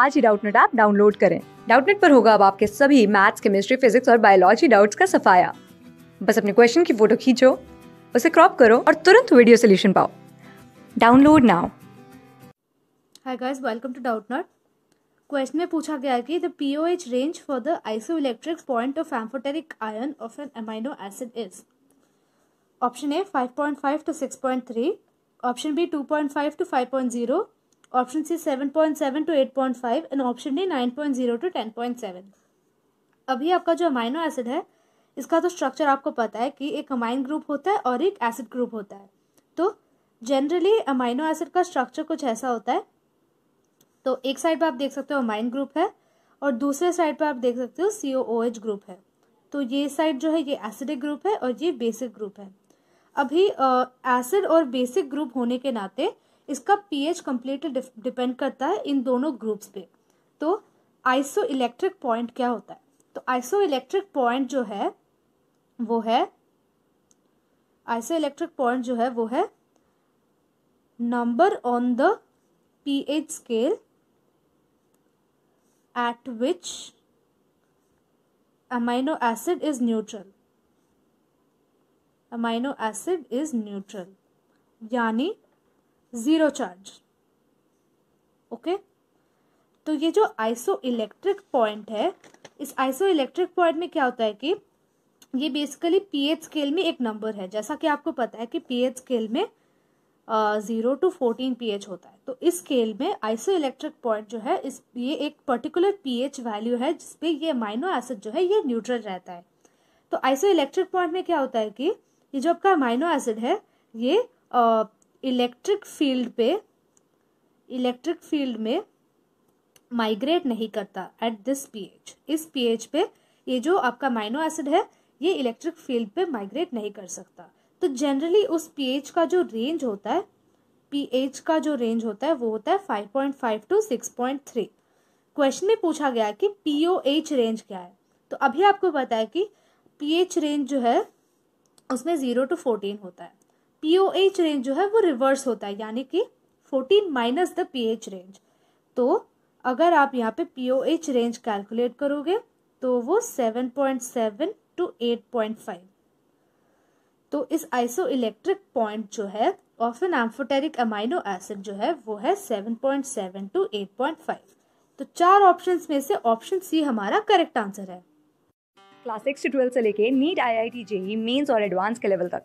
आज ही Doubtnut app download करें डाउटनेट पर होगा अब आपके सभी मैथ्स केमिस्ट्री फिजिक्स और बायोलॉजी डाउट्स का सफाया बस अपने क्वेश्चन की फोटो खींचो उसे क्रॉप करो और तुरंत वीडियो सोल्यूशन पाओ download now hi guys welcome to Doubtnut question में पूछा गया है कि the pOH range for the isoelectric point of amphoteric ion of an amino acid is option A 5.5 to 6.3 option B 2.5 to 5.0 option C seven point seven to eight point five and option D nine point zero to ten point seven अभी आपका जो amino acid है इसका तो structure आपको पता है कि एक अमाइन ग्रुप होता है और एक एसिड ग्रुप होता है तो जनरली अमाइनो एसिड का स्ट्रक्चर कुछ ऐसा होता है तो एक साइड पर आप देख सकते हो अमाइन ग्रुप है और दूसरे साइड पर आप देख सकते हो सी ओ ग्रुप है तो ये साइड जो है ये एसिडिक ग्रुप है और ये बेसिक ग्रुप है अभी एसिड और बेसिक ग्रुप होने के नाते इसका पीएच कम्प्लीटली डिपेंड करता है इन दोनों ग्रुप्स पे तो आइसो इलेक्ट्रिक पॉइंट क्या होता है तो आइसो इलेक्ट्रिक पॉइंट जो है वो है आइसो इलेक्ट्रिक पॉइंट जो है वो है number on the pH scale at which amino acid is neutral amino acid is neutral यानी ज़ीरो चार्ज ओके तो ये जो आइसो इलेक्ट्रिक पॉइंट है इस आइसो इलेक्ट्रिक पॉइंट में क्या होता है कि ये बेसिकली पीएच स्केल में एक नंबर है जैसा कि आपको पता है कि पीएच स्केल में ज़ीरो टू फोर्टीन पीएच होता है तो इस स्केल में आइसो इलेक्ट्रिक पॉइंट जो है इस ये एक पर्टिकुलर पीएच वैल्यू है जिसपे ये माइनो एसिड जो है ये न्यूट्रल रहता है तो आइसो इलेक्ट्रिक पॉइंट में क्या होता है कि ये जो आपका माइनो एसिड है ये इलेक्ट्रिक फील्ड पे इलेक्ट्रिक फील्ड में माइग्रेट नहीं करता एट दिस पीएच इस पीएच पे ये जो आपका माइनो एसिड है ये इलेक्ट्रिक फील्ड पे माइग्रेट नहीं कर सकता तो जनरली उस पीएच का जो रेंज होता है पीएच का जो रेंज होता है वो होता है five point five to six point three question में पूछा गया कि पीओएच रेंज क्या है तो अभी आपको पता है कि पीएच रेंज जो है उसमें ज़ीरो टू फोर्टीन होता है पी ओ एच रेंज जो है वो रिवर्स होता है यानी कि fourteen minus the p H range तो अगर आप यहाँ पे p O H range calculate करोगे तो वो seven point seven to eight point five तो इस आइसो इलेक्ट्रिक पॉइंट जो है of an amphoteric amino acid जो है वो है seven point seven to eight point five तो चार ऑप्शंस में से ऑप्शन सी हमारा करेक्ट आंसर है क्लास सिक्स से से लेके NEET I I T JEE Mains और एडवांस के लेवल तक